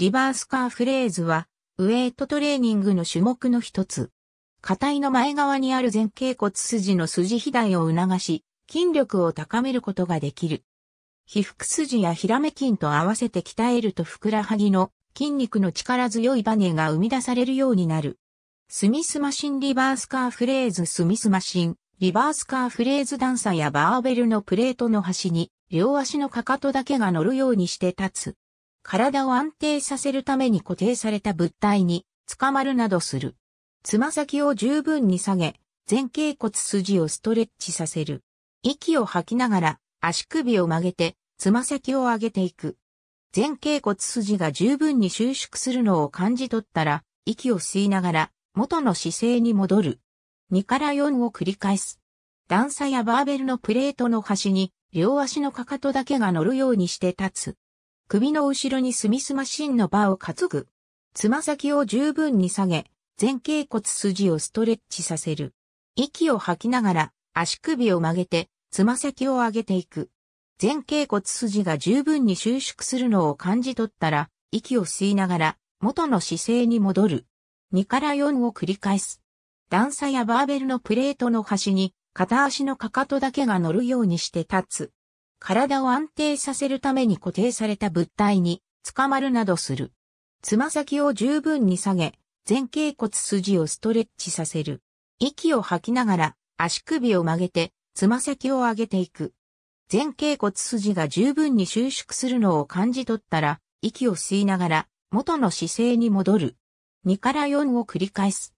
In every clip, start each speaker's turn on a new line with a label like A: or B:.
A: リバースカーフレーズは、ウエイトトレーニングの種目の一つ。下いの前側にある前頸骨筋の筋肥大を促し、筋力を高めることができる。皮腹筋やひらめ筋と合わせて鍛えるとふくらはぎの筋肉の力強いバネが生み出されるようになる。スミスマシンリバースカーフレーズスミスマシン、リバースカーフレーズ段差やバーベルのプレートの端に、両足のかかとだけが乗るようにして立つ。体を安定させるために固定された物体に捕まるなどする。つま先を十分に下げ、前傾骨筋をストレッチさせる。息を吐きながら足首を曲げて、つま先を上げていく。前傾骨筋が十分に収縮するのを感じ取ったら、息を吸いながら元の姿勢に戻る。2から4を繰り返す。段差やバーベルのプレートの端に両足のかかとだけが乗るようにして立つ。首の後ろにスミスマシンのバーを担ぐ。つま先を十分に下げ、前頸骨筋をストレッチさせる。息を吐きながら足首を曲げて、つま先を上げていく。前頸骨筋が十分に収縮するのを感じ取ったら、息を吸いながら元の姿勢に戻る。2から4を繰り返す。段差やバーベルのプレートの端に片足のかかとだけが乗るようにして立つ。体を安定させるために固定された物体に捕まるなどする。つま先を十分に下げ、前傾骨筋をストレッチさせる。息を吐きながら足首を曲げて、つま先を上げていく。前傾骨筋が十分に収縮するのを感じ取ったら、息を吸いながら元の姿勢に戻る。2から4を繰り返す。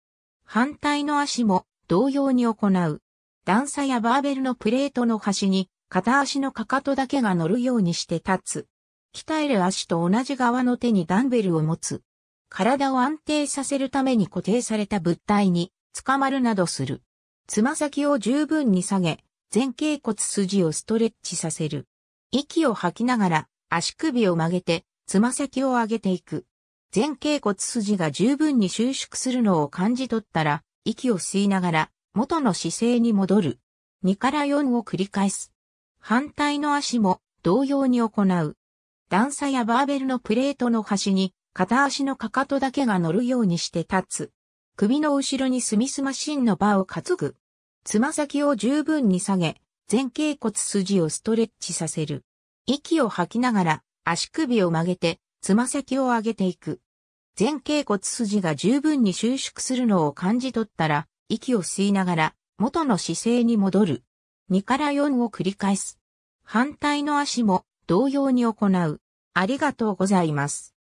A: 反対の足も同様に行う。段差やバーベルのプレートの端に片足のかかとだけが乗るようにして立つ。鍛える足と同じ側の手にダンベルを持つ。体を安定させるために固定された物体に捕まるなどする。つま先を十分に下げ、前傾骨筋をストレッチさせる。息を吐きながら足首を曲げて、つま先を上げていく。前傾骨筋が十分に収縮するのを感じ取ったら、息を吸いながら元の姿勢に戻る。2から4を繰り返す。反対の足も同様に行う。段差やバーベルのプレートの端に片足のかかとだけが乗るようにして立つ。首の後ろにスミスマシンのバーを担ぐ。つま先を十分に下げ、前頸骨筋をストレッチさせる。息を吐きながら足首を曲げて、つま先を上げていく。前頸骨筋が十分に収縮するのを感じ取ったら、息を吸いながら元の姿勢に戻る。2から4を繰り返す。反対の足も同様に行う。ありがとうございます。